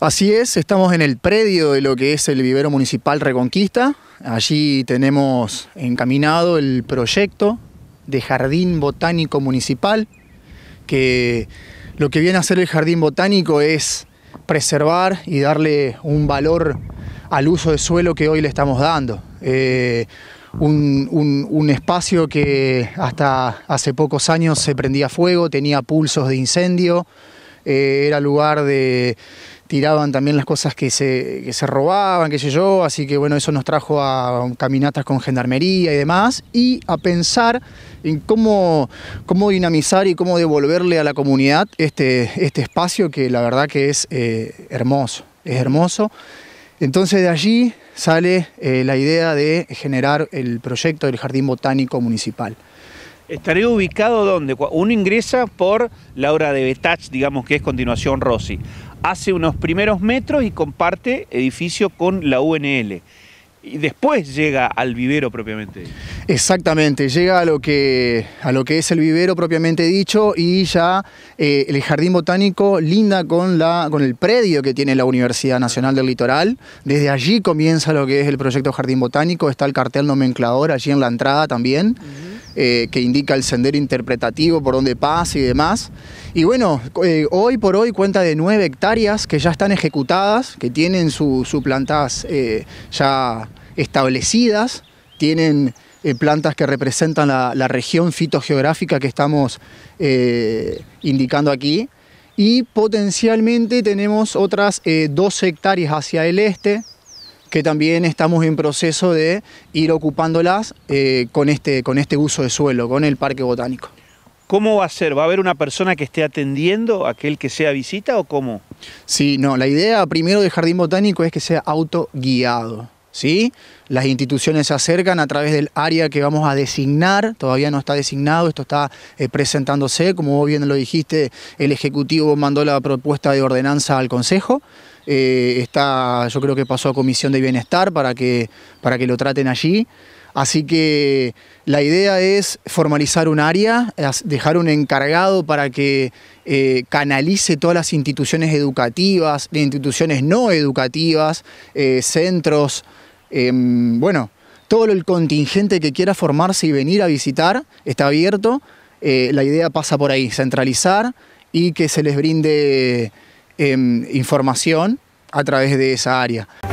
Así es, estamos en el predio de lo que es el vivero municipal Reconquista. Allí tenemos encaminado el proyecto de jardín botánico municipal, que lo que viene a hacer el jardín botánico es preservar y darle un valor al uso de suelo que hoy le estamos dando. Eh, un, espacio que hasta hace pocos años se prendía fuego, tenía pulsos de incendio, eh, era lugar de tiraban también las cosas que se, que se robaban, qué sé yo, así que bueno, eso nos trajo a caminatas con gendarmería y demás, y a pensar en cómo, cómo dinamizar y cómo devolverle a la comunidad este, este espacio que la verdad que es eh, hermoso, es hermoso. Entonces de allí sale eh, la idea de generar el proyecto del Jardín Botánico Municipal. ¿Estaría ubicado dónde? Uno ingresa por la obra de Betach, digamos que es continuación Rossi hace unos primeros metros y comparte edificio con la UNL. Y después llega al vivero propiamente dicho. Exactamente, llega a lo que, a lo que es el vivero propiamente dicho y ya eh, el jardín botánico linda con, la, con el predio que tiene la Universidad Nacional del Litoral. Desde allí comienza lo que es el proyecto Jardín Botánico, está el cartel nomenclador allí en la entrada también. Eh, que indica el sendero interpretativo por donde pasa y demás. Y bueno, eh, hoy por hoy cuenta de nueve hectáreas que ya están ejecutadas, que tienen sus su plantas eh, ya establecidas, tienen plantas que representan la, región fitogeográfica que estamos indicando aquí. Y potencialmente tenemos otras 12 hectáreas hacia el este, que también estamos en proceso de ir ocupándolas eh, con, este, con este uso de suelo, con el parque botánico. ¿Cómo va a ser? ¿Va a haber una persona que esté atendiendo a aquel que sea visita o cómo? Sí, no, la idea primero del jardín botánico es que sea autoguiado. ¿sí? Las instituciones se acercan a través del área que vamos a designar, todavía no está designado, esto está eh, presentándose, como vos bien lo dijiste, el Ejecutivo mandó la propuesta de ordenanza al Consejo, eh, está, yo creo que pasó a Comisión de Bienestar para que, para que lo traten allí. Así que la idea es formalizar un área, dejar un encargado para que eh, canalice todas las instituciones educativas, instituciones no educativas, centros, Em, bueno, todo el contingente que quiera formarse y venir a visitar está abierto. Eh, la idea pasa por ahí, centralizar y que se les brinde em, información a través de esa área.